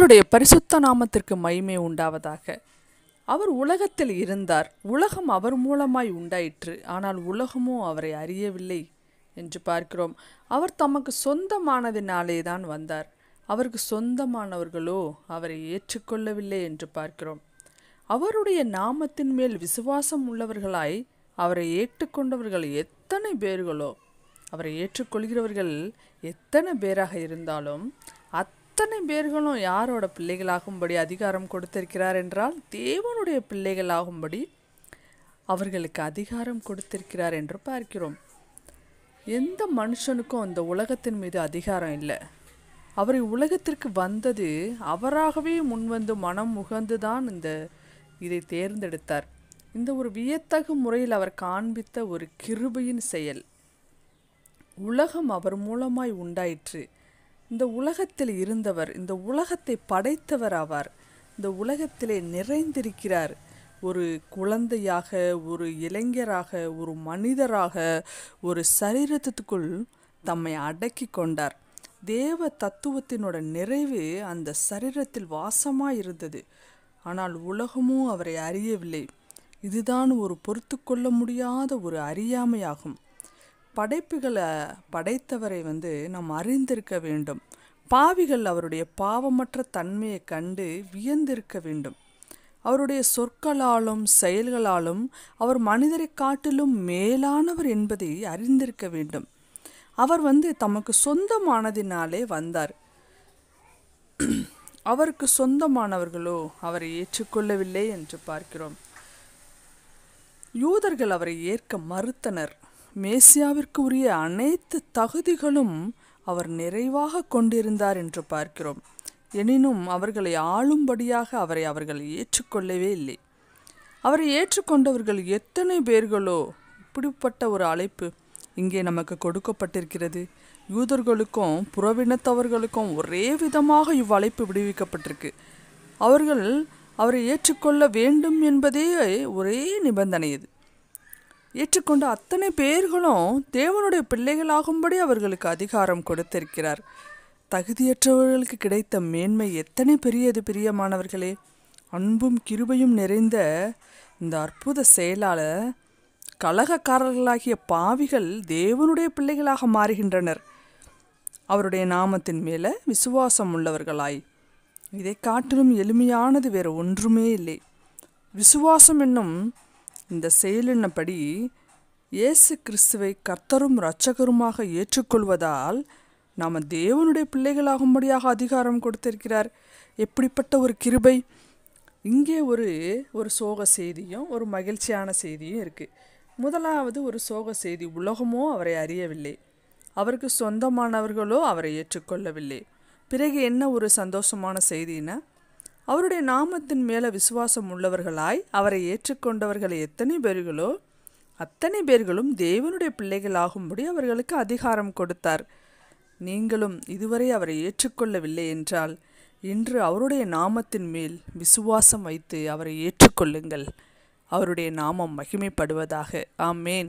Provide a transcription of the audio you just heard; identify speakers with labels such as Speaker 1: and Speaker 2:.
Speaker 1: கர்த்தருடைய பரிசுத்த நாமத்திற்கு மகிமை உண்டாவதாக அவர் உலகத்தில் இருந்தார் உலகம் அவர் மூலமாய் உண்டாயிற்று ஆனால் உலகமோ அவரை அறியவில்லை என்று பார்க்கிறோம் அவர் தமக்கு சொந்தமானதினாலே தான் வந்தார் அவருக்கு சொந்தமானவர்களோ அவரை ஏற்றுக்கொள்ளவில்லை என்று பார்க்கிறோம் அவருடைய நாமத்தின் மேல் விசுவாசம் உள்ளவர்களாய் அவரை ஏற்றுக்கொண்டவர்கள் எத்தனை பேர்களோ அவரை ஏற்றுக்கொள்கிறவர்கள் எத்தனை பேராக இருந்தாலும் அத் அத்தனை பேர்களும் யாரோட பிள்ளைகளாகும்படி அதிகாரம் கொடுத்திருக்கிறார் என்றால் தேவனுடைய பிள்ளைகளாகும்படி அவர்களுக்கு அதிகாரம் கொடுத்திருக்கிறார் என்று பார்க்கிறோம் எந்த மனுஷனுக்கும் அந்த உலகத்தின் மீது அதிகாரம் இல்லை அவர் உலகத்திற்கு வந்தது அவராகவே முன்வந்து மனம் முகந்து தான் இந்த இதை தேர்ந்தெடுத்தார் இந்த ஒரு வியத்தகு முறையில் அவர் காண்பித்த ஒரு கிருபையின் செயல் உலகம் அவர் மூலமாய் உண்டாயிற்று இந்த உலகத்தில் இருந்தவர் இந்த உலகத்தை படைத்தவர் ஆவார் இந்த உலகத்திலே நிறைந்திருக்கிறார் ஒரு குழந்தையாக ஒரு இளைஞராக ஒரு மனிதராக ஒரு சரீரத்துக்குள் தம்மை அடக்கி கொண்டார் தேவ தத்துவத்தினோட நிறைவு அந்த சரீரத்தில் வாசமாக இருந்தது ஆனால் உலகமும் அவரை அறியவில்லை இதுதான் ஒரு பொறுத்து கொள்ள முடியாத ஒரு அறியாமையாகும் படைப்புகளை படைத்தவரை வந்து நாம் அறிந்திருக்க வேண்டும் பாவிகள் அவருடைய பாவமற்ற தன்மையை கண்டு வியந்திருக்க வேண்டும் அவருடைய சொற்களாலும் செயல்களாலும் அவர் மனிதரை காட்டிலும் மேலானவர் என்பதை அறிந்திருக்க வேண்டும் அவர் வந்து தமக்கு சொந்தமானதினாலே வந்தார் அவருக்கு சொந்தமானவர்களோ அவரை ஏற்றுக்கொள்ளவில்லை என்று பார்க்கிறோம் யூதர்கள் அவரை ஏற்க மறுத்தனர் மேசியாவிற்கு உரிய அனைத்து தகுதிகளும் அவர் நிறைவாக கொண்டிருந்தார் என்று பார்க்கிறோம் எனினும் அவர்களை ஆளும்படியாக அவரை அவர்கள் ஏற்றுக்கொள்ளவே இல்லை அவரை ஏற்றுக்கொண்டவர்கள் எத்தனை பேர்களோ இப்படிப்பட்ட ஒரு அழைப்பு இங்கே நமக்கு கொடுக்கப்பட்டிருக்கிறது யூதர்களுக்கும் புறவினத்தவர்களுக்கும் ஒரே விதமாக இவ்வழைப்பு விடுவிக்கப்பட்டிருக்கு அவர்கள் அவரை ஏற்றுக்கொள்ள வேண்டும் என்பதே ஒரே நிபந்தனை இது ஏற்றுக்கொண்ட அத்தனை பேர்களும் தேவனுடைய பிள்ளைகளாகும்படி அவர்களுக்கு அதிகாரம் கொடுத்திருக்கிறார் தகுதியற்றவர்களுக்கு கிடைத்த மேன்மை எத்தனை பெரியது பிரியமானவர்களே அன்பும் கிருபையும் நிறைந்த இந்த அற்புத செயலால் கலகக்காரர்களாகிய பாவிகள் தேவனுடைய பிள்ளைகளாக மாறுகின்றனர் அவருடைய நாமத்தின் மேலே விசுவாசம் உள்ளவர்களாய் இதை காட்டிலும் எளிமையானது வேறு ஒன்றுமே இல்லை விசுவாசம் என்னும் இந்த செயலினபடி இயேசு கிறிஸ்துவை கர்த்தரும் இரட்சகருமாக ஏற்றுக்கொள்வதால் நாம் தேவனுடைய பிள்ளைகளாகும்படியாக அதிகாரம் கொடுத்திருக்கிறார் எப்படிப்பட்ட ஒரு கிருபை இங்கே ஒரு ஒரு சோக செய்தியும் ஒரு மகிழ்ச்சியான செய்தியும் இருக்குது முதலாவது ஒரு சோக செய்தி உலகமோ அவரை அறியவில்லை அவருக்கு சொந்தமானவர்களோ அவரை ஏற்றுக்கொள்ளவில்லை பிறகு என்ன ஒரு சந்தோஷமான செய்தின்னா அவருடைய நாமத்தின் மேலே விசுவாசம் உள்ளவர்களாய் அவரை ஏற்றுக்கொண்டவர்கள் எத்தனை பேர்களோ அத்தனை பேர்களும் தேவனுடைய பிள்ளைகளாகும்படி அவர்களுக்கு அதிகாரம் கொடுத்தார் நீங்களும் இதுவரை அவரை ஏற்றுக்கொள்ளவில்லை என்றால் இன்று அவருடைய நாமத்தின் மேல் விசுவாசம் வைத்து அவரை ஏற்றுக்கொள்ளுங்கள் அவருடைய நாமம் மகிமைப்படுவதாக ஆமேன்